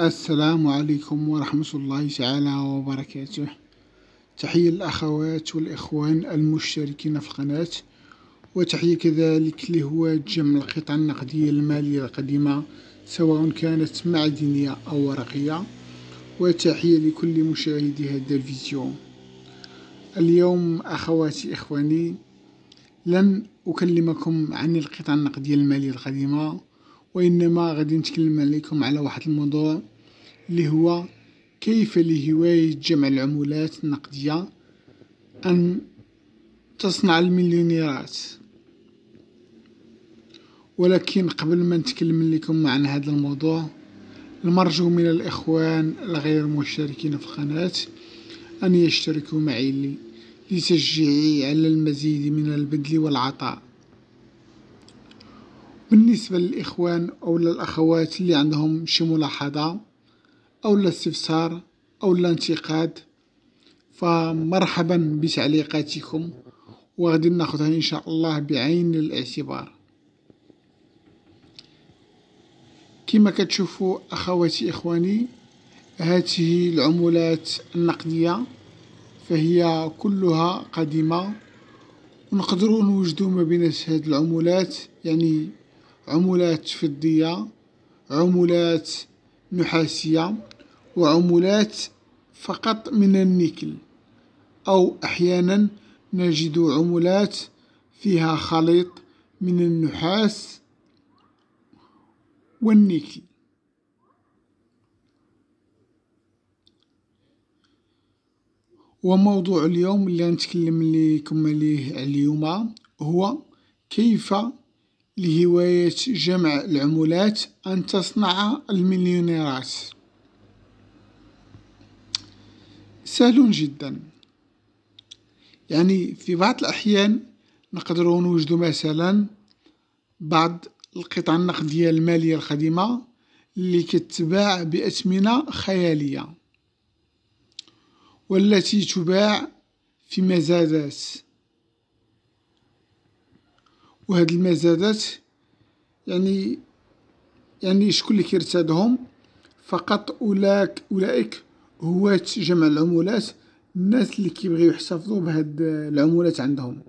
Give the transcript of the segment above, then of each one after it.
السلام عليكم ورحمة الله تعالى وبركاته تحية الأخوات والإخوان المشتركين في القناة وتحية كذلك لهواة جمع القطع النقدية المالية القديمة سواء كانت معدنية أو ورقية وتحية لكل مشاهدي هذا الفيديو اليوم أخواتي إخواني لن أكلمكم عن القطع النقدية المالية القديمة وإنما غادي نتكلم عليكم على واحد الموضوع اللي هو كيف لهواية جمع العمولات النقدية أن تصنع المليونيرات ولكن قبل ما نتكلم لكم عن هذا الموضوع المرجو من الإخوان الغير مشتركين في القناة أن يشتركوا معي لتشجيعي على المزيد من البذل والعطاء بالنسبة للإخوان أو للأخوات اللي عندهم شي ملاحظة أو استفسار أو انتقاد فمرحبا بتعليقاتكم وغادي ناخذها إن شاء الله بعين الاعتبار كما كتشوفوا أخواتي إخواني هذه العمولات النقدية فهي كلها قديمة ونقدروا نوجدوا ما بين هذه العمولات يعني عملات فضية عملات نحاسية وعملات فقط من النيكل أو أحيانا نجد عملات فيها خليط من النحاس والنيكل وموضوع اليوم اللي غنتكلم لكم عليه اليوم هو كيف لهواية جمع العمولات أن تصنع المليونيرات سهل جدا يعني في بعض الأحيان نقدر نوجد مثلا بعض القطع النقدية المالية القديمة اللي كتباع بأثمنة خيالية والتي تباع في مزادات وهاد المزادات يعني يعني شكون اللي كيرتادهم فقط أولاك أولئك هواة جمع العمولات الناس اللي كيبغيو يحتفظوا بهاد العمولات عندهم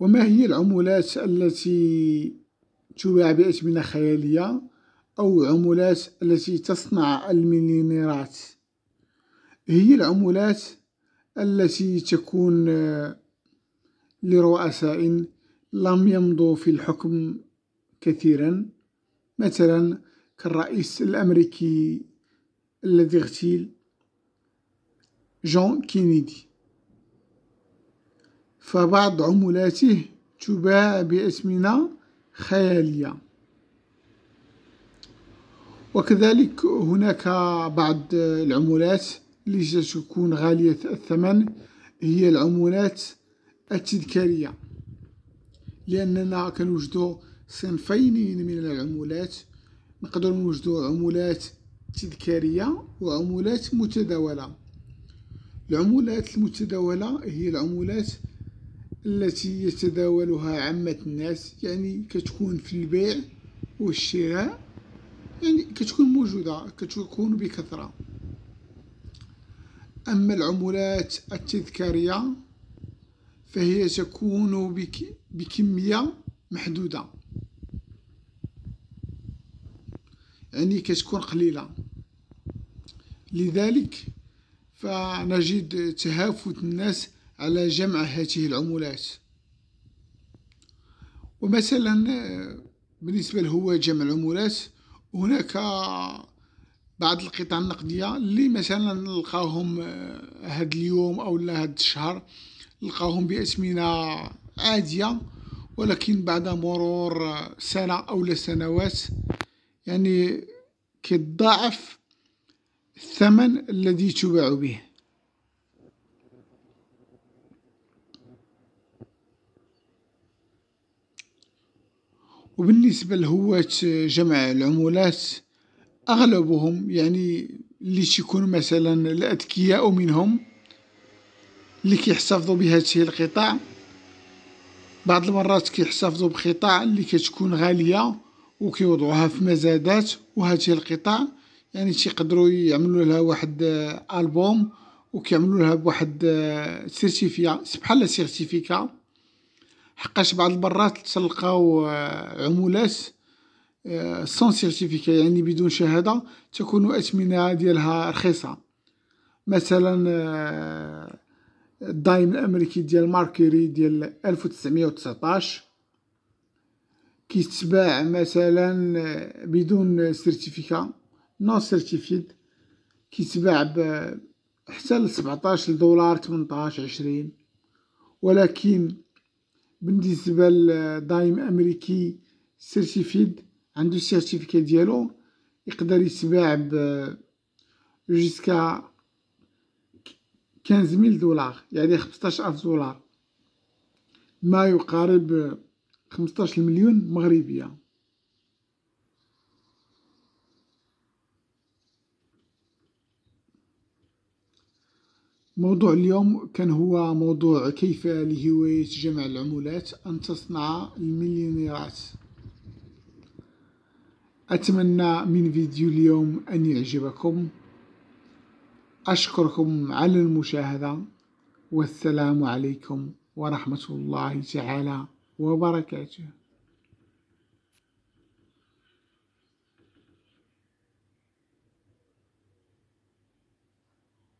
وما هي العمولات التي تباع بأثمنة خيالية أو عمولات التي تصنع المليونيرات هي العمولات التي تكون آه، لرؤساء لم يمضوا في الحكم كثيرا مثلا كالرئيس الأمريكي الذي اغتيل جون كينيدي فبعض عملاته تباع بأثمنة خيالية وكذلك هناك بعض العملات اللي ستكون غالية الثمن هي العمولات التذكارية لأننا كنوجدو صنفين من العمولات نقدر نوجدو عمولات تذكارية وعمولات متداولة العمولات المتداولة هي العمولات التي يتداولها عامة الناس يعني كتكون في البيع والشراء يعني كتكون موجودة كتكون بكثرة أما العملات التذكارية فهي تكون بك بكمية محدودة يعني كتكون قليلة لذلك فنجد تهافت الناس على جمع هذه العملات ومثلا بالنسبة لهو جمع العملات هناك بعض القطع النقديه اللي مثلا نلقاهم آه، هاد اليوم او لا هاد الشهر نلقاهم باثمنه عاديه ولكن بعد مرور آه، سنه او لا سنوات يعني كيتضاعف الثمن الذي تباع به وبالنسبة لهواة جمع العمولات أغلبهم يعني اللي يكونوا مثلا الأذكياء منهم اللي كيحتفظوا بهذه القطاع بعض المرات كيحتفظوا بقطع اللي كتكون غالية وكيوضعوها في مزادات وهذه القطع يعني تيقدروا يعملوا لها واحد ألبوم وكيعملوا لها بواحد سيرتيفيا بحال سيرتيفيكا حقاش بعض المرات تلقاو عمولات سون آه، سيرتيفيكا يعني بدون شهاده تكون اثمنه ديالها رخيصه مثلا آه، الدايم الامريكي ديال ماركيري ديال ألف 1919 كيتباع مثلا آه، بدون سيرتيفيكا نو سيرتيفيد كيتباع ب حتى لسبعطاش دولار تمنطاش عشرين ولكن بالنسبه لدايم امريكي سيرتيفيد عندو السيرتيفيكا ديالو يقدر يتباع ب جيسكا ميل دولار يعني خمسطاش ألف دولار ما يقارب خمسطاش مليون مغربيه موضوع اليوم كان هو موضوع كيف لهواية جمع العملات أن تصنع المليونيرات أتمنى من فيديو اليوم أن يعجبكم أشكركم على المشاهدة والسلام عليكم ورحمة الله تعالى وبركاته